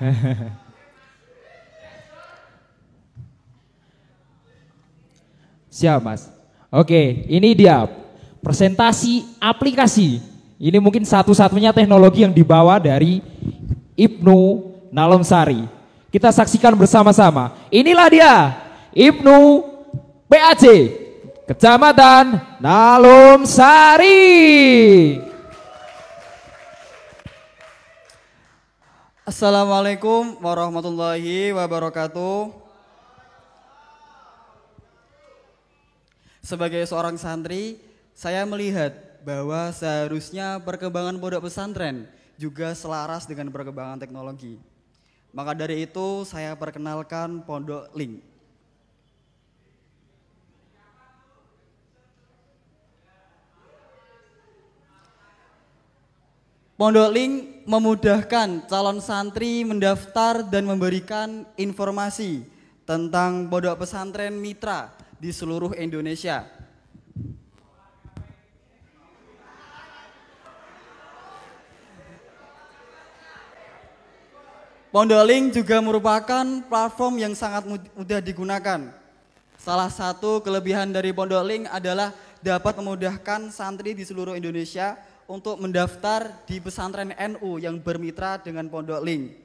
Siap mas. Oke, ini dia presentasi aplikasi. Ini mungkin satu-satunya teknologi yang dibawa dari Ibnu Nalomsari. Kita saksikan bersama-sama. Inilah dia Ibnu PAC Kecamatan Sari. Assalamualaikum warahmatullahi wabarakatuh. Sebagai seorang santri, saya melihat bahwa seharusnya perkembangan pondok pesantren juga selaras dengan perkembangan teknologi. Maka dari itu saya perkenalkan Pondok Link. Pondok Link memudahkan calon santri mendaftar dan memberikan informasi tentang pondok pesantren mitra di seluruh Indonesia. Pondoling juga merupakan platform yang sangat mudah digunakan. Salah satu kelebihan dari Pondoling adalah dapat memudahkan santri di seluruh Indonesia untuk mendaftar di pesantren NU yang bermitra dengan Pondok Link.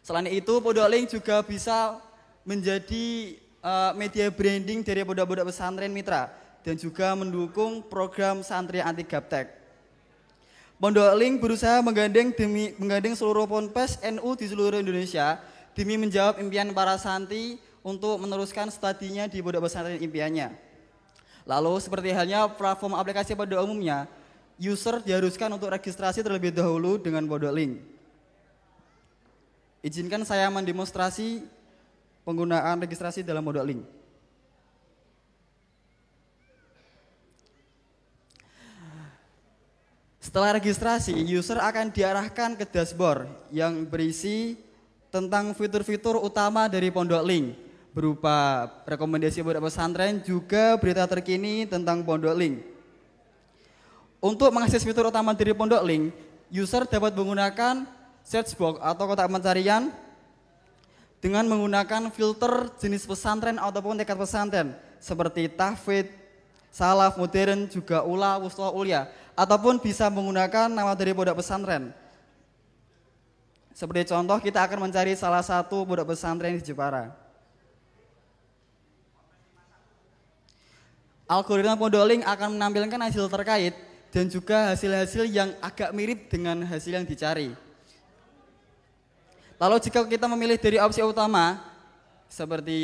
Selain itu, Pondok Link juga bisa menjadi eh, media branding dari pondok-pondok pesantren mitra dan juga mendukung program santri anti gaptek. Pondok Link berusaha menggandeng demi menggandeng seluruh ponpes NU di seluruh Indonesia demi menjawab impian para santri untuk meneruskan studinya di pondok pesantren impiannya. Lalu seperti halnya platform aplikasi pada umumnya, user diharuskan untuk registrasi terlebih dahulu dengan pondok link. Izinkan saya mendemonstrasi penggunaan registrasi dalam pondok link. Setelah registrasi, user akan diarahkan ke dashboard yang berisi tentang fitur-fitur utama dari Pondok Link berupa rekomendasi beberapa pesantren juga berita terkini tentang Pondok Link. Untuk mengakses fitur utama dari Pondok Link, user dapat menggunakan search box atau kotak pencarian dengan menggunakan filter jenis pesantren ataupun tingkat pesantren seperti tahfidz, salaf, modern, juga ula, wusla, ulia ataupun bisa menggunakan nama dari pondok pesantren. Seperti contoh kita akan mencari salah satu pondok pesantren di Jepara. Algoritma link akan menampilkan hasil terkait dan juga hasil-hasil yang agak mirip dengan hasil yang dicari. Lalu jika kita memilih dari opsi utama, seperti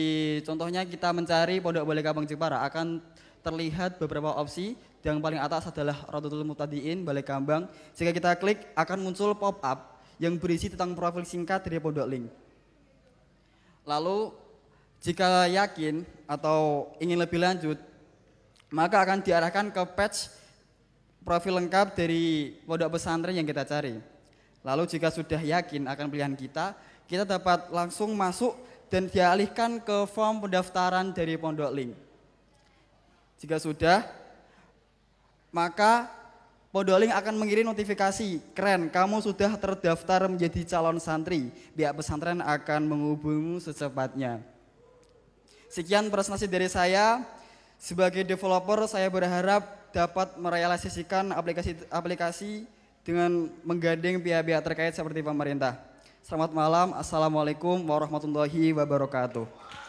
contohnya kita mencari Pondok Balai Kampung Jepara, akan terlihat beberapa opsi yang paling atas adalah Rototul Mutadiin Balai Kambang. Jika kita klik akan muncul pop-up yang berisi tentang profil singkat dari Pondok Link. Lalu jika yakin atau ingin lebih lanjut, maka akan diarahkan ke page profil lengkap dari pondok pesantren yang kita cari. Lalu jika sudah yakin akan pilihan kita, kita dapat langsung masuk dan dialihkan ke form pendaftaran dari Pondok Link. Jika sudah, maka Pondok Link akan mengirim notifikasi, keren kamu sudah terdaftar menjadi calon santri. Pihak pesantren akan menghubungmu secepatnya. Sekian presentasi dari saya. Sebagai developer, saya berharap dapat merealisasikan aplikasi-aplikasi dengan menggandeng pihak-pihak terkait seperti pemerintah. Selamat malam, Assalamualaikum warahmatullahi wabarakatuh.